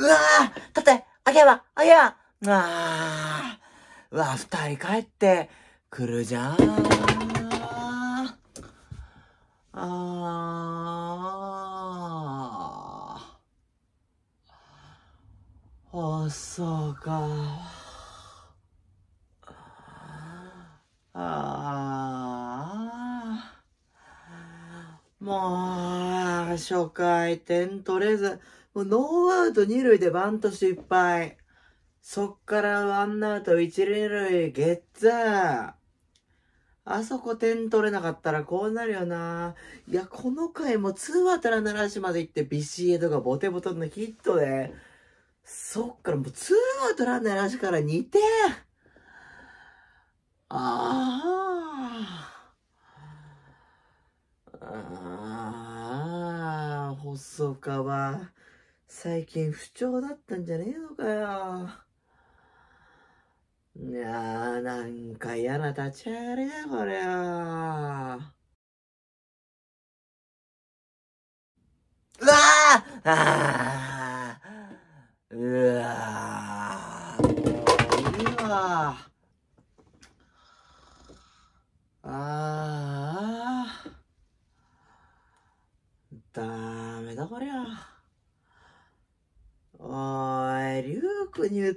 うわー立てあげはあげはあうわ二人帰ってくるじゃん。ああ。おそうか。ああ。もう、初回点取れず。もうノーアウト2塁でバント失敗。そっからワンアウト1塁ゲッツー。あそこ点取れなかったらこうなるよな。いや、この回もツーアウトランナーなしまで行ってビシエドがボテボテのヒットで、そっからもうーアウトランナーなしから2点ああ。ああ、細川。最近不調だったんじゃねえのかよ。いやー、なんか嫌な立ち上がりだ、こりゃあ。うわあ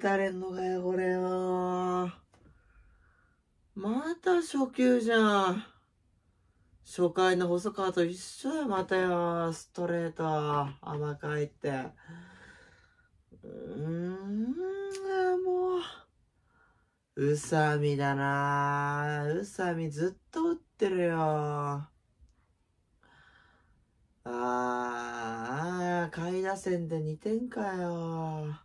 たれんのかよ、これよ。また初級じゃん。初回の細川と一緒だよ、またよ。ストレート、甘かいって。うーん、もう、うさみだなうさみずっと打ってるよ。ああ、下位打線で2点かよ。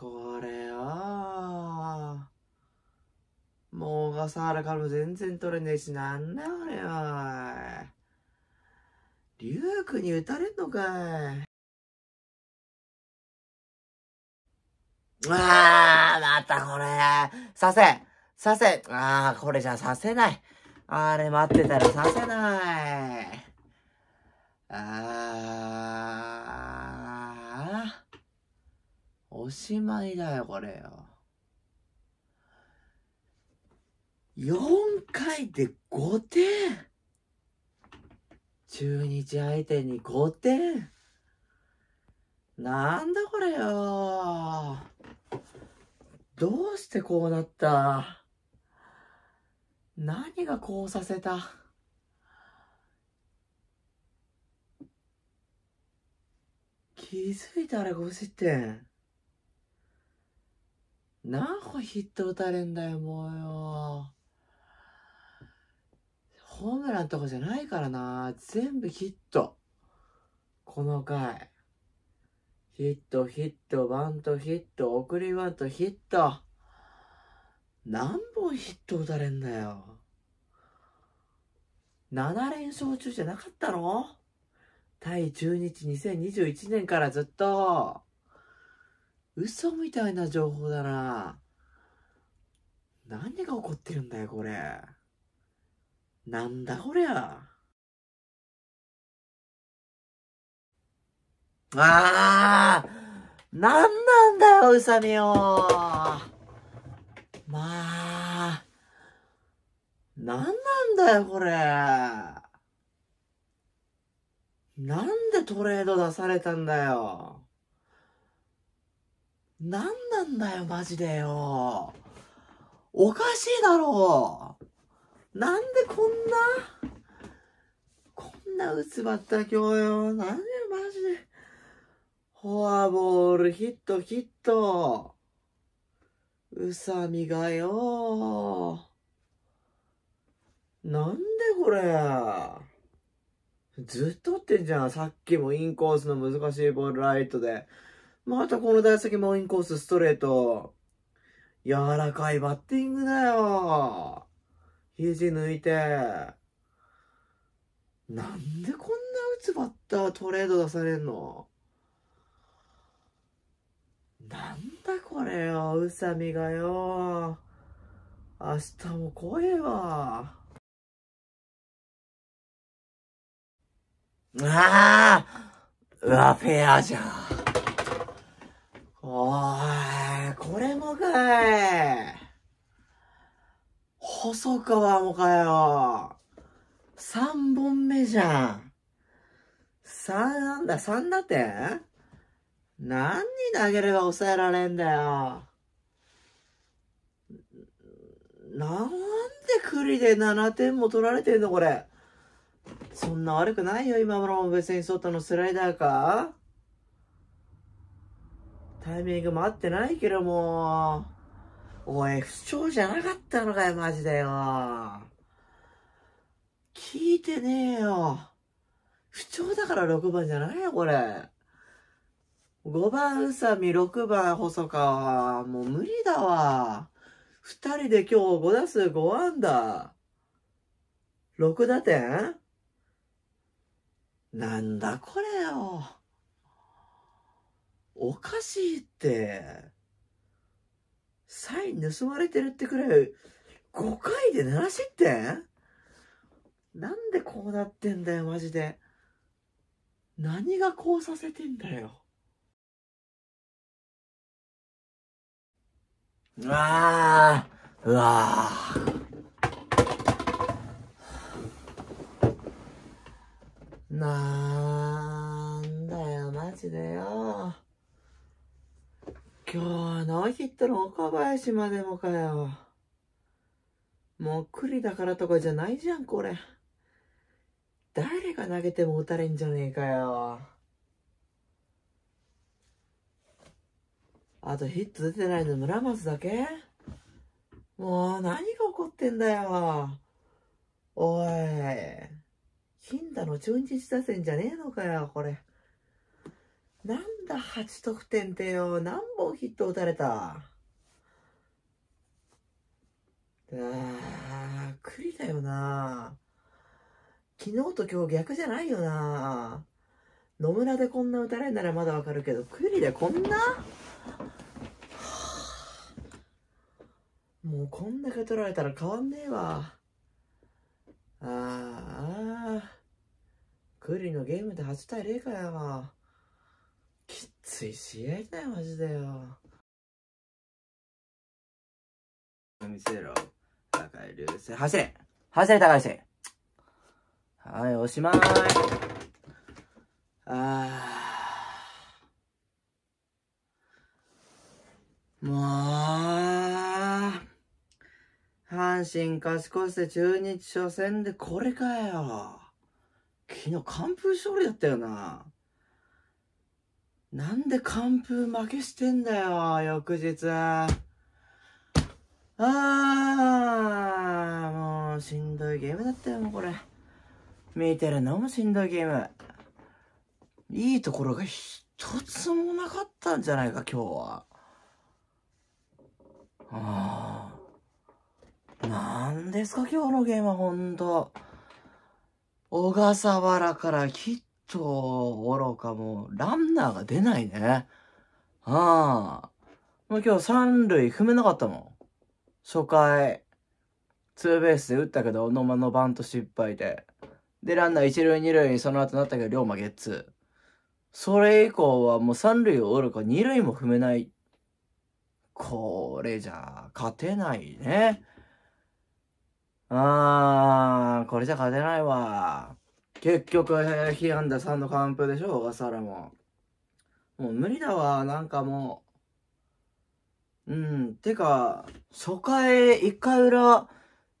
これは、もう小笠原からも全然取れねえし、なんだこれよ。竜クに打たれんのかい。ああ、またこれ。させさせああ、これじゃさせない。あれ待ってたらさせない。ああ。おしまいだよ、これよ。4回で5点中日相手に5点なんだこれよどうしてこうなった何がこうさせた気づいたら5失点。何本ヒット打たれんだよ、もうよ。ホームランとかじゃないからな。全部ヒット。この回。ヒット、ヒット、バント、ヒット、送りバント、ヒット。何本ヒット打たれんだよ。7連勝中じゃなかったの対中日2021年からずっと。嘘みたいな情報だな。何が起こってるんだよ、これ。なんだこりゃ。あー何なんだよ、うさみよまあ、何なんだよ、これ。なんでトレード出されたんだよ。何なんだよ、マジでよ。おかしいだろう。なんでこんな、こんな打つばった今日よ。なんでマジで。フォアボール、ヒット、ヒット。うさみがよ。なんでこれ。ずっと打ってんじゃん。さっきもインコースの難しいボールライトで。またこの打席もインコースストレート。柔らかいバッティングだよ。肘抜いて。なんでこんな打つバッタートレード出されんのなんだこれよ、宇佐美がよ。明日も来いわ。ああうわ、フェアじゃん。おー、これもかい。細川もかよ。三本目じゃん。三、なんだ、3打点何に投げれば抑えられんだよ。なんで栗で七点も取られてんのこれ。そんな悪くないよ、今のも別に外のスライダーかタイミングも合ってないけどもおい、不調じゃなかったのかよ、マジでよ。聞いてねえよ。不調だから6番じゃないよ、これ。5番宇佐美、6番細川。もう無理だわ。2人で今日5打数5安打。6打点なんだこれよ。おかしいって。サイン盗まれてるってくらい、5回でしってなんでこうなってんだよ、マジで。何がこうさせてんだよ。わーうわなんだよ、マジでよ。今日ノーヒットの岡林までもかよ。もう栗だからとかじゃないじゃん、これ。誰が投げても打たれんじゃねえかよ。あとヒット出てないの村松だけもう何が起こってんだよ。おい。金田の中日打線じゃねえのかよ、これ。なんだ8得点ってよ。何本ヒット打たれた。ああ、くりだよな。昨日と今日逆じゃないよな。野村でこんな打たれんならまだわかるけど、クリでこんな、はあ、もうこんだけ取られたら変わんねえわ。ああ、クリのゲームで8対0かよ。つい試合いだよマジだよ見せろ高い流星走れ走れ高い流星はいおしまいああもう阪神勝ち越して中日初戦でこれかよ昨日完封勝利だったよななんで完封負けしてんだよ、翌日。ああ、もうしんどいゲームだったよ、もうこれ。見てるのもしんどいゲーム。いいところが一つもなかったんじゃないか、今日は。ああ。なんですか、今日のゲームは、ほんと。小笠原から切っト愚かもう、ランナーが出ないね。ああ。もう今日三塁踏めなかったもん。初回、ツーベースで打ったけど、ノ野間のバント失敗で。で、ランナー一塁二塁にその後なったけど、龍馬ゲッツー。それ以降はもう三塁をおか二塁も踏めない。これじゃ、勝てないね。あー、これじゃ勝てないわ。結局、ヒアンダさんのカンプでしょ、小笠原も。もう無理だわ、なんかもう。うん、てか、初回、1回裏、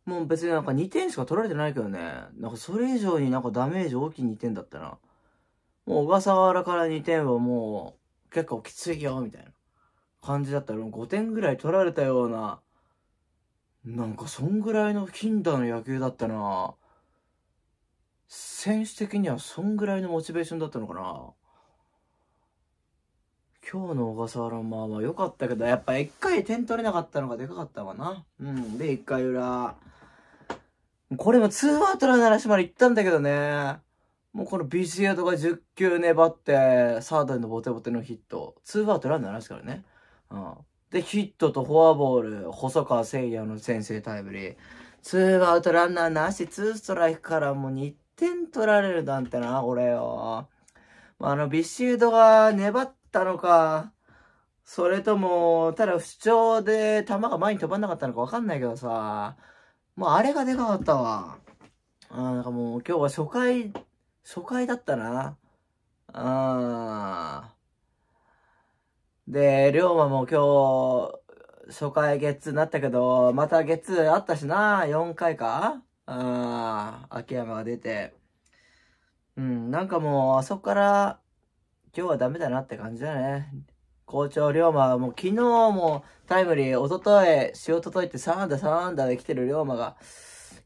もう別になんか2点しか取られてないけどね。なんかそれ以上になんかダメージ大きい2点だったな。もう小笠原から2点はもう結構きついよ、みたいな感じだったらもう5点ぐらい取られたような、なんかそんぐらいの頻度の野球だったな。選手的にはそんぐらいのモチベーションだったのかな今日の小笠原まあまあ良かったけど、やっぱ一回点取れなかったのがでかかったわな。うん。で、一回裏。これもツーアウトラのならしまで行ったんだけどね。もうこのビシエドが10球粘って、サードへのボテボテのヒット。ツーアウトランナーなしからね。うん。で、ヒットとフォアボール、細川聖也の先制タイムリー。ツーアウトランナーなし、ツーストライクからもう2点取られるなんてな、これよ。あの、ビシュードが粘ったのか、それとも、ただ不調で球が前に飛ばなかったのかわかんないけどさ、もうあれがでかかったわ。あなんかもう今日は初回、初回だったな。あで、龍馬も今日、初回ゲッツーなったけど、またゲッツーあったしな、4回かああ、秋山が出て、うん、なんかもう、あそこから、今日はダメだなって感じだね。校長龍馬はもう昨日もタイムリー、おととい、しおとといって3安打3安打で来てる龍馬が、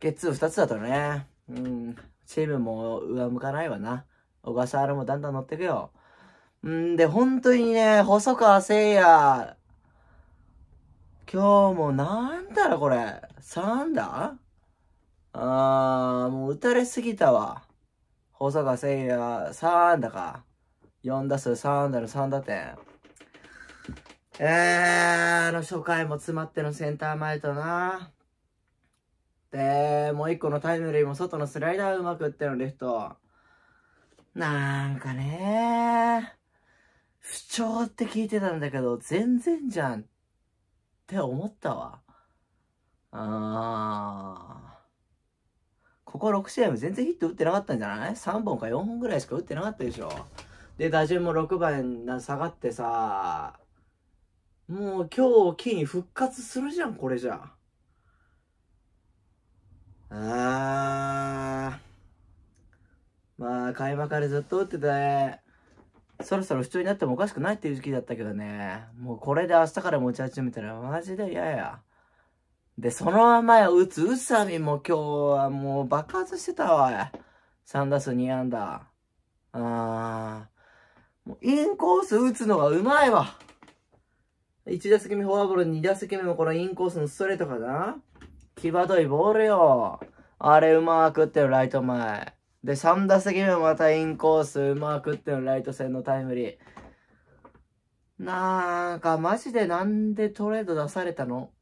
ゲッツー2つだとね、うん、チームも上向かないわな。小笠原もだんだん乗ってくよ。うんで、本当にね、細川聖也、今日もなんだろこれ、3安打あー、もう打たれすぎたわ。細川誠也、3安打か。4打数3安打の3打点。えー、あの初回も詰まってのセンター前とな。で、もう一個のタイムリーも外のスライダーうまく打ってのレフト。なんかね不調って聞いてたんだけど、全然じゃんって思ったわ。あー。ここ6試合も全然ヒット打ってなかったんじゃない ?3 本か4本ぐらいしか打ってなかったでしょ。で、打順も6番下がってさ、もう今日金に復活するじゃん、これじゃ。あー。まあ、開幕からずっと打ってて、そろそろ不調になってもおかしくないっていう時期だったけどね。もうこれで明日から持ち始めたらマジで嫌や。で、そのまま打つ宇佐美も今日はもう爆発してたわ。3打数2安打。あー。もうインコース打つのがうまいわ。1打席目フォアボール、2打席目もこのインコースのストレートかなきばどいボールよ。あれうまくってるライト前。で、3打席目もまたインコースうまくってるライト線のタイムリー。なんかマジでなんでトレード出されたの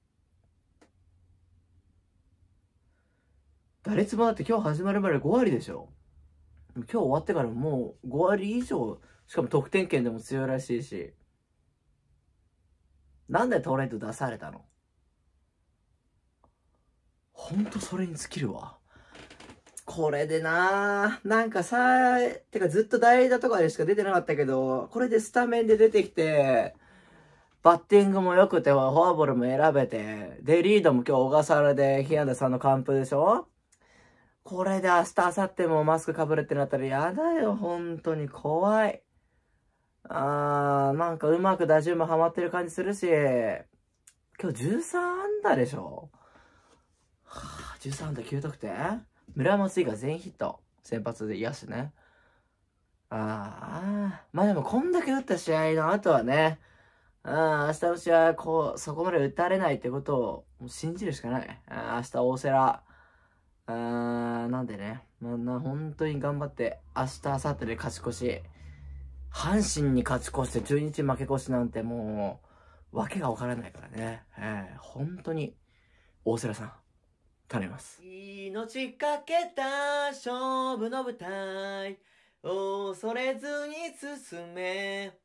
打率もだって今日始まるまで5割でしょ今日終わってからもう5割以上しかも得点圏でも強いらしいしなんでトレード出されたのほんとそれに尽きるわこれでなーなんかさてかずっと代打とかでしか出てなかったけどこれでスタメンで出てきてバッティングも良くて、フォアボールも選べて、で、リードも今日小笠原で、日安田さんの完封でしょこれで明日、明後日もマスクかぶれってなったらやだよ、本当に怖い。あー、なんかうまく打順もハマってる感じするし、今日13安打でしょはあ、13安打9得点村松以外全ヒット。先発で癒しね。ああ、まあでもこんだけ打った試合の後はね、あ明日の試合、こう、そこまで打たれないってことを信じるしかない。あ明日大瀬良、あー、なんでね、な、な、本当に頑張って、明日、明後日で勝ち越し、阪神に勝ち越して中日負け越しなんてもう、わけがわからないからね。えー、本当に、大瀬良さん、頼みます。命かけた勝負の舞台、恐れずに進め。